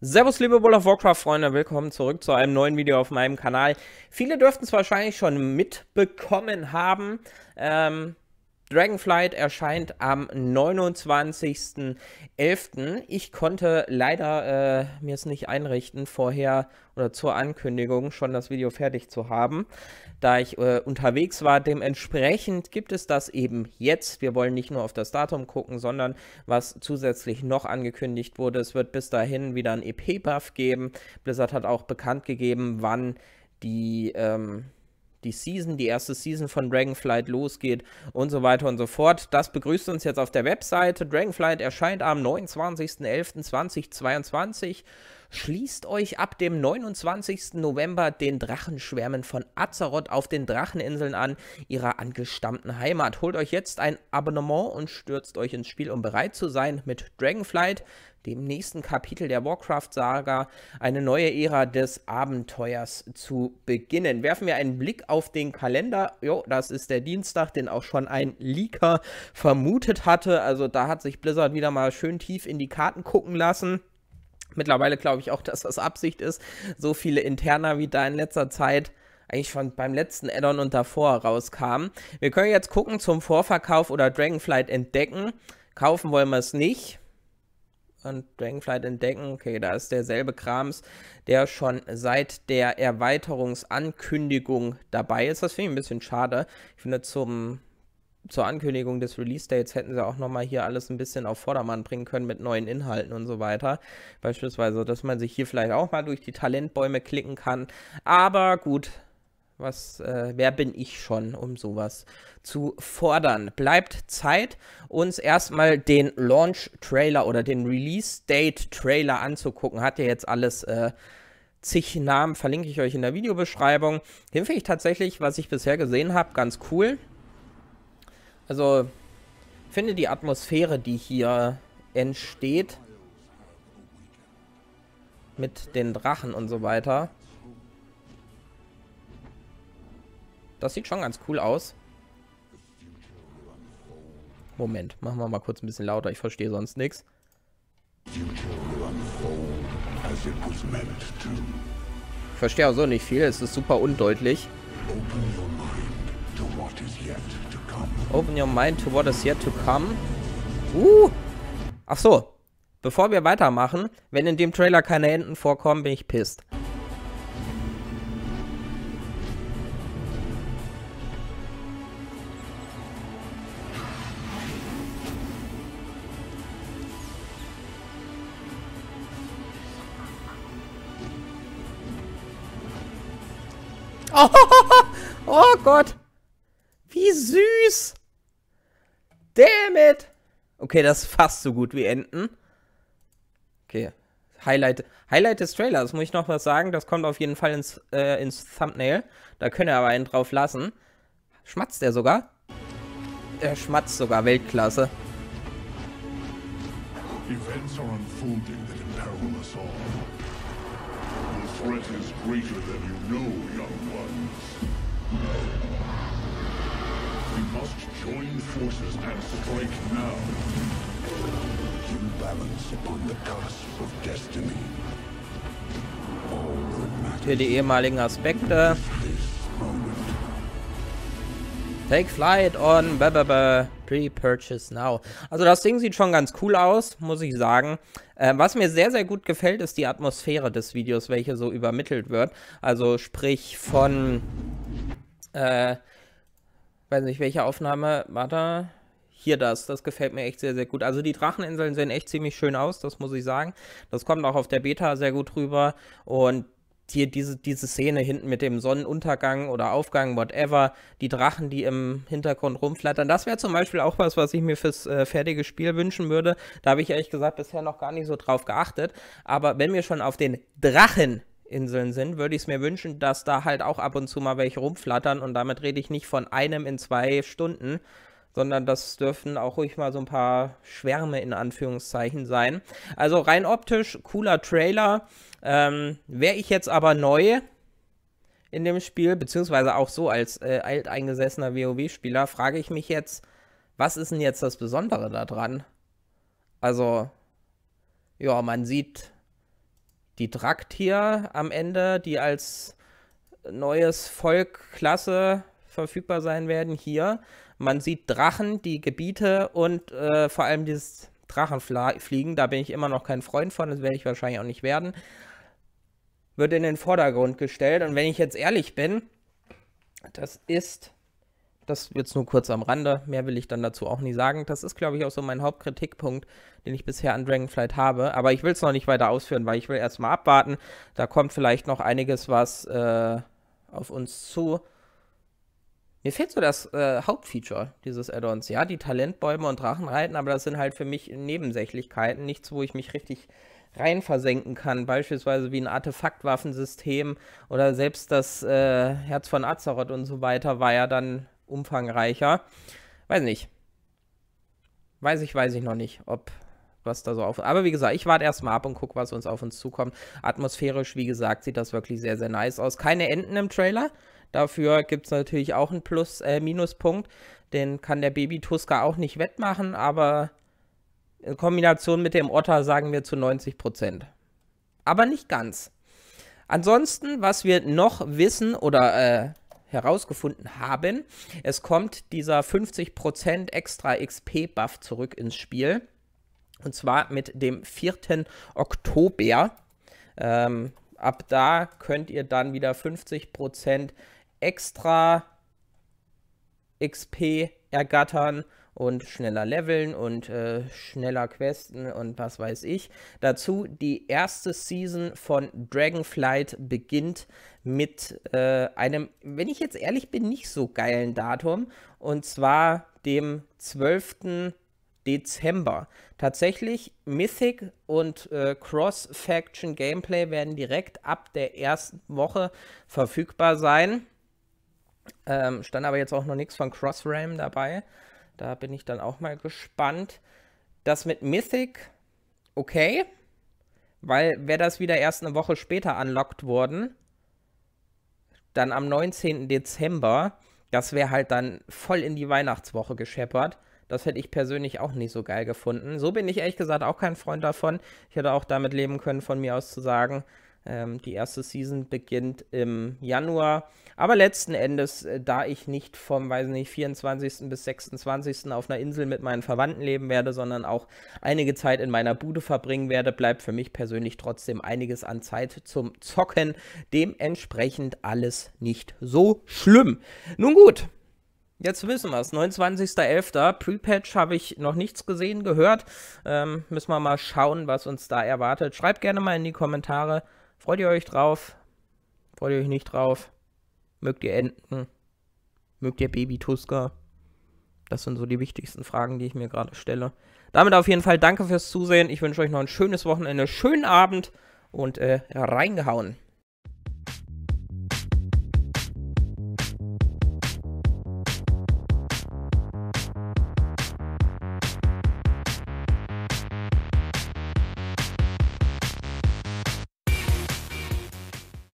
Servus liebe World of Warcraft-Freunde, willkommen zurück zu einem neuen Video auf meinem Kanal. Viele dürften es wahrscheinlich schon mitbekommen haben, ähm, Dragonflight erscheint am 29.11. Ich konnte leider äh, mir es nicht einrichten, vorher oder zur Ankündigung schon das Video fertig zu haben, da ich äh, unterwegs war. Dementsprechend gibt es das eben jetzt. Wir wollen nicht nur auf das Datum gucken, sondern was zusätzlich noch angekündigt wurde. Es wird bis dahin wieder ein EP-Buff geben. Blizzard hat auch bekannt gegeben, wann die... Ähm, die Season, die erste Season von Dragonflight losgeht und so weiter und so fort. Das begrüßt uns jetzt auf der Webseite. Dragonflight erscheint am 29.11.2022 schließt euch ab dem 29. November den Drachenschwärmen von Azeroth auf den Dracheninseln an, ihrer angestammten Heimat. Holt euch jetzt ein Abonnement und stürzt euch ins Spiel, um bereit zu sein, mit Dragonflight, dem nächsten Kapitel der Warcraft-Saga, eine neue Ära des Abenteuers zu beginnen. Werfen wir einen Blick auf den Kalender. Jo, das ist der Dienstag, den auch schon ein Leaker vermutet hatte. Also da hat sich Blizzard wieder mal schön tief in die Karten gucken lassen mittlerweile glaube ich auch, dass das Absicht ist, so viele Interna wie da in letzter Zeit eigentlich schon beim letzten Addon und davor rauskamen. Wir können jetzt gucken zum Vorverkauf oder Dragonflight entdecken. Kaufen wollen wir es nicht. Und Dragonflight entdecken, okay, da ist derselbe Krams, der schon seit der Erweiterungsankündigung dabei ist. Das finde ich ein bisschen schade. Ich finde, zum zur Ankündigung des Release-Dates hätten sie auch nochmal hier alles ein bisschen auf Vordermann bringen können mit neuen Inhalten und so weiter. Beispielsweise, dass man sich hier vielleicht auch mal durch die Talentbäume klicken kann. Aber gut, was, äh, wer bin ich schon, um sowas zu fordern? Bleibt Zeit, uns erstmal den Launch-Trailer oder den Release-Date-Trailer anzugucken. Hat ja jetzt alles. Äh, zig Namen verlinke ich euch in der Videobeschreibung. Den finde ich tatsächlich, was ich bisher gesehen habe, ganz cool. Also, finde die Atmosphäre, die hier entsteht, mit den Drachen und so weiter, das sieht schon ganz cool aus. Moment, machen wir mal kurz ein bisschen lauter, ich verstehe sonst nichts. Ich verstehe auch so nicht viel, es ist super undeutlich. Open your mind to what is yet Open your mind to what is yet to come. Uh! Ach so. Bevor wir weitermachen, wenn in dem Trailer keine Enten vorkommen, bin ich pisst. Oh, oh, oh, oh Gott! wie süß. Damn it. Okay, das ist fast so gut wie Enten. Okay. Highlight, Highlight des Trailers, das muss ich noch was sagen. Das kommt auf jeden Fall ins, äh, ins Thumbnail. Da können wir aber einen drauf lassen. Schmatzt er sogar? Er schmatzt sogar, Weltklasse. Events are unfolding that imperil us all. The threat is greater than you know, young ones. We must join forces and strike now. You balance upon the cusp of destiny. Hier die ehemaligen Aspekte. Take flight on pre-purchase now. Also das Ding sieht schon ganz cool aus, muss ich sagen. Äh, was mir sehr, sehr gut gefällt, ist die Atmosphäre des Videos, welche so übermittelt wird. Also sprich von äh, weiß nicht, welche Aufnahme war da? Hier das, das gefällt mir echt sehr, sehr gut. Also die Dracheninseln sehen echt ziemlich schön aus, das muss ich sagen. Das kommt auch auf der Beta sehr gut rüber. Und hier diese, diese Szene hinten mit dem Sonnenuntergang oder Aufgang, whatever, die Drachen, die im Hintergrund rumflattern, das wäre zum Beispiel auch was, was ich mir fürs äh, fertige Spiel wünschen würde. Da habe ich ehrlich gesagt bisher noch gar nicht so drauf geachtet. Aber wenn wir schon auf den Drachen Inseln sind, würde ich es mir wünschen, dass da halt auch ab und zu mal welche rumflattern und damit rede ich nicht von einem in zwei Stunden, sondern das dürfen auch ruhig mal so ein paar Schwärme in Anführungszeichen sein. Also rein optisch cooler Trailer. Ähm, Wäre ich jetzt aber neu in dem Spiel, beziehungsweise auch so als äh, alteingesessener WoW-Spieler, frage ich mich jetzt, was ist denn jetzt das Besondere daran? Also, ja, man sieht die Draktier am Ende, die als neues Volk Klasse verfügbar sein werden hier. Man sieht Drachen, die Gebiete und äh, vor allem dieses Drachenfliegen. Da bin ich immer noch kein Freund von, das werde ich wahrscheinlich auch nicht werden. Wird in den Vordergrund gestellt. Und wenn ich jetzt ehrlich bin, das ist das jetzt nur kurz am Rande, mehr will ich dann dazu auch nicht sagen. Das ist, glaube ich, auch so mein Hauptkritikpunkt, den ich bisher an Dragonflight habe. Aber ich will es noch nicht weiter ausführen, weil ich will erstmal abwarten. Da kommt vielleicht noch einiges, was äh, auf uns zu. Mir fehlt so das äh, Hauptfeature dieses Add-ons. Ja, die Talentbäume und Drachenreiten, aber das sind halt für mich Nebensächlichkeiten, nichts, wo ich mich richtig rein versenken kann, beispielsweise wie ein Artefaktwaffensystem oder selbst das äh, Herz von Azeroth und so weiter war ja dann umfangreicher. Weiß nicht. Weiß ich, weiß ich noch nicht, ob was da so auf. Aber wie gesagt, ich warte erstmal ab und gucke, was uns auf uns zukommt. Atmosphärisch, wie gesagt, sieht das wirklich sehr, sehr nice aus. Keine Enten im Trailer. Dafür gibt es natürlich auch einen Plus, äh, Minuspunkt. Den kann der Baby Tuska auch nicht wettmachen, aber in Kombination mit dem Otter sagen wir zu 90 Prozent. Aber nicht ganz. Ansonsten, was wir noch wissen oder äh, herausgefunden haben. Es kommt dieser 50% extra XP-Buff zurück ins Spiel. Und zwar mit dem 4. Oktober. Ähm, ab da könnt ihr dann wieder 50% extra XP ergattern und schneller leveln und äh, schneller questen und was weiß ich. Dazu die erste Season von Dragonflight beginnt mit äh, einem, wenn ich jetzt ehrlich bin, nicht so geilen Datum und zwar dem 12. Dezember. Tatsächlich, Mythic und äh, Cross-Faction Gameplay werden direkt ab der ersten Woche verfügbar sein. Ähm, stand aber jetzt auch noch nichts von Crossram dabei. Da bin ich dann auch mal gespannt. Das mit Mythic, okay. Weil wäre das wieder erst eine Woche später unlocked worden, dann am 19. Dezember, das wäre halt dann voll in die Weihnachtswoche gescheppert. Das hätte ich persönlich auch nicht so geil gefunden. So bin ich ehrlich gesagt auch kein Freund davon. Ich hätte auch damit leben können, von mir aus zu sagen, ähm, die erste Season beginnt im Januar. Aber letzten Endes, äh, da ich nicht vom, weiß nicht, 24. bis 26. auf einer Insel mit meinen Verwandten leben werde, sondern auch einige Zeit in meiner Bude verbringen werde, bleibt für mich persönlich trotzdem einiges an Zeit zum Zocken. Dementsprechend alles nicht so schlimm. Nun gut, Jetzt wissen wir es. 29.11. Pre-Patch habe ich noch nichts gesehen, gehört. Ähm, müssen wir mal schauen, was uns da erwartet. Schreibt gerne mal in die Kommentare, Freut ihr euch drauf? Freut ihr euch nicht drauf? Mögt ihr Enten? Mögt ihr Baby Tusker? Das sind so die wichtigsten Fragen, die ich mir gerade stelle. Damit auf jeden Fall danke fürs Zusehen. Ich wünsche euch noch ein schönes Wochenende, schönen Abend und äh, reingehauen.